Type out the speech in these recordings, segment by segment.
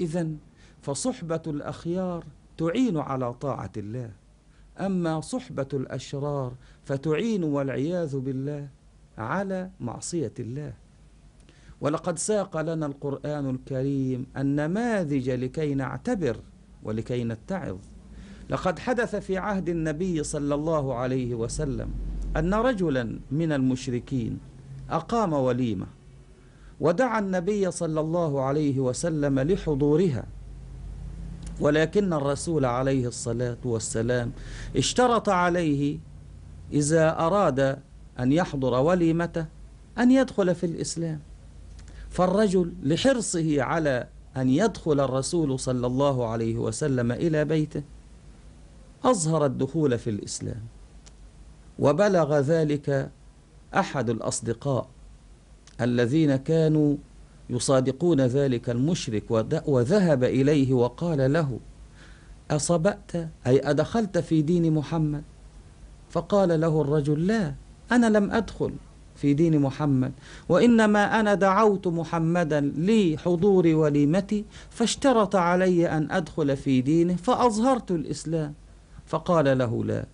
إذا فصحبة الأخيار تعين على طاعة الله أما صحبة الأشرار فتعين والعياذ بالله على معصية الله ولقد ساق لنا القرآن الكريم النماذج لكي نعتبر ولكي نتعظ لقد حدث في عهد النبي صلى الله عليه وسلم أن رجلا من المشركين أقام وليمة ودعا النبي صلى الله عليه وسلم لحضورها ولكن الرسول عليه الصلاة والسلام اشترط عليه إذا أراد أن يحضر وليمته أن يدخل في الإسلام فالرجل لحرصه على أن يدخل الرسول صلى الله عليه وسلم إلى بيته أظهر الدخول في الإسلام وبلغ ذلك أحد الأصدقاء الذين كانوا يصادقون ذلك المشرك وذهب إليه وقال له أصبأت أي أدخلت في دين محمد فقال له الرجل لا أنا لم أدخل في دين محمد وإنما أنا دعوت محمدا لحضور وليمتي فاشترط علي أن أدخل في دينه فأظهرت الإسلام فقال له لا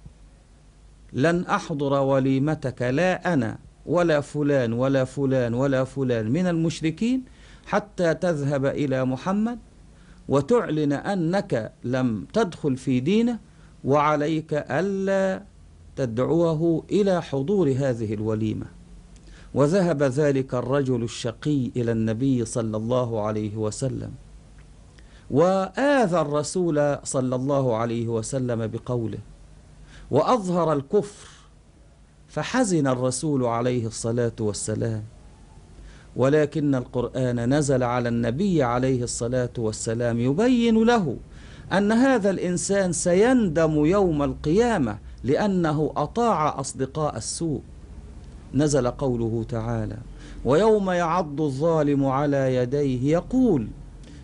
لن أحضر وليمتك لا أنا ولا فلان ولا فلان ولا فلان من المشركين حتى تذهب إلى محمد وتعلن أنك لم تدخل في دينه وعليك ألا تدعوه إلى حضور هذه الوليمة وذهب ذلك الرجل الشقي إلى النبي صلى الله عليه وسلم وآذى الرسول صلى الله عليه وسلم بقوله وأظهر الكفر فحزن الرسول عليه الصلاة والسلام ولكن القرآن نزل على النبي عليه الصلاة والسلام يبين له أن هذا الإنسان سيندم يوم القيامة لأنه أطاع أصدقاء السوء نزل قوله تعالى ويوم يعض الظالم على يديه يقول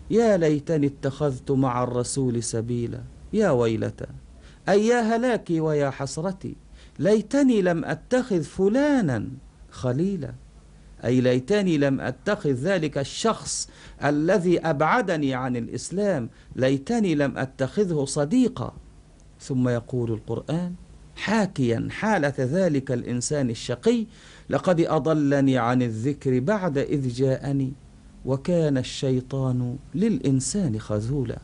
يا ليتني اتخذت مع الرسول سبيلا يا ويلتى أي يا هلاكي ويا حسرتي ليتني لم أتخذ فلانا خليلا أي ليتني لم أتخذ ذلك الشخص الذي أبعدني عن الإسلام ليتني لم أتخذه صديقا ثم يقول القرآن حاكيا حالة ذلك الإنسان الشقي لقد أضلني عن الذكر بعد إذ جاءني وكان الشيطان للإنسان خذولا